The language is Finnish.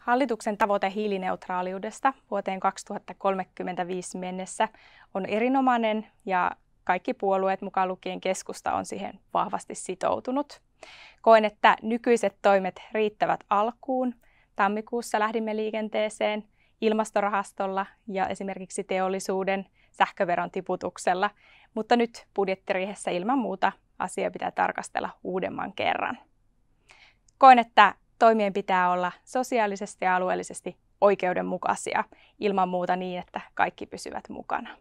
Hallituksen tavoite hiilineutraaliudesta vuoteen 2035 mennessä on erinomainen ja kaikki puolueet mukaan lukien keskusta on siihen vahvasti sitoutunut. Koen, että nykyiset toimet riittävät alkuun. Tammikuussa lähdimme liikenteeseen ilmastorahastolla ja esimerkiksi teollisuuden sähköveron tiputuksella, mutta nyt budjettiriihessä ilman muuta asia pitää tarkastella uudemman kerran. Koen, että Toimien pitää olla sosiaalisesti ja alueellisesti oikeudenmukaisia ilman muuta niin, että kaikki pysyvät mukana.